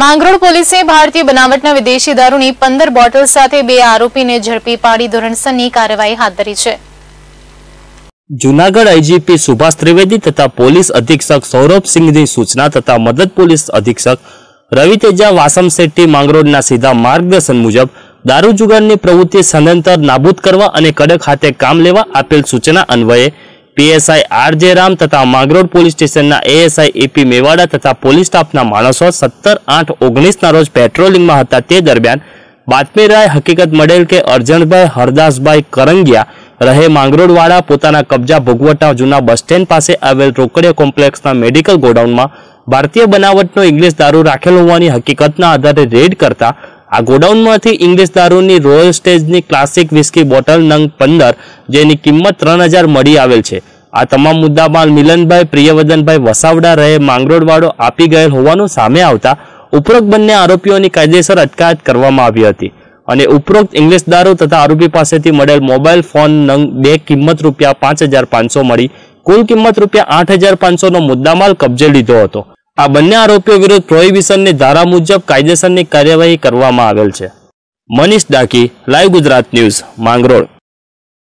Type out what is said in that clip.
માંગરોળ પોલીસે ભારતીય બનાવટના વિદેશી દારૂની પંદર બોટલ સાથે બે આરોપીને ઝડપી પાડી ધોરણસરની કાર્યવાહી હાથ ધરી છે જુનાગઢ આઈજીપી સુભાષ ત્રિવેદી તથા પોલીસ અધિક્ષક સૌરભસિંહની સૂચના તથા મદદ પોલીસ અધિક્ષક રવિ તેજા વાસમ શેટ્ટી માંગરોળના સીધા માર્ગદર્શન મુજબ દારૂ જુગારની પ્રવૃત્તિ સદંતર નાબૂદ કરવા અને કડક હાથે કામ લેવા આપેલ સૂચના અન્વયે પીએસઆઈ આરજે રામ તથા માંગરોળ પોલીસ સ્ટેશનના એએસઆઈ એપી મેવાડા તથા પોલીસ સ્ટાફના માણસો સત્તર આઠ ઓગણીસના રોજ પેટ્રોલિંગમાં હતા તે દરમિયાન બાતમીરાય હકીકત મળેલ કે અરજણભાઈ હરદાસભાઈ કરંગિયા રહે માંગરોળવાળા પોતાના કબજા ભોગવટા જૂના બસ સ્ટેન્ડ પાસે આવેલ રોકડિયા કોમ્પ્લેક્સના મેડિકલ ગોડાઉનમાં ભારતીય બનાવટનો ઇંગ્લિશ દારૂ રાખેલ હોવાની હકીકતના આધારે રેડ કરતા આ ગોડાઉનમાંથી ઇંગ્લિશ દારૂની રોયલ સ્ટેજની ક્લાસિક વિસ્કી બોટલ નંગ પંદર જેની કિંમત ત્રણ હજાર મળી આવેલ છે આ તમામ મુદ્દામાં મિલનભાઈ પ્રિયવદનભાઈ વસાવડા રહે માંગરોળવાડો આપી ગયેલ હોવાનું સામે આવતા ઉપરોક્ત બંને આરોપીઓની કાયદેસર અટકાયત કરવામાં આવી હતી અને ઉપરોક્ત ઇંગ્લિશ દારૂ તથા આરોપી પાસેથી મળેલ મોબાઈલ ફોન નંગ બે કિંમત રૂપિયા પાંચ હજાર પાંચસો મળી કુલ કિંમત રૂપિયા આઠ હજાર પાંચસોનો મુદ્દામાલ કબજે લીધો હતો આ બંને આરોપીઓ વિરુદ્ધ પ્રોહિબિશનની ધારા મુજબ કાયદેસરની કાર્યવાહી કરવામાં આવેલ છે મનીષ ડાકી લાઈવ ગુજરાત ન્યૂઝ માંગરોળ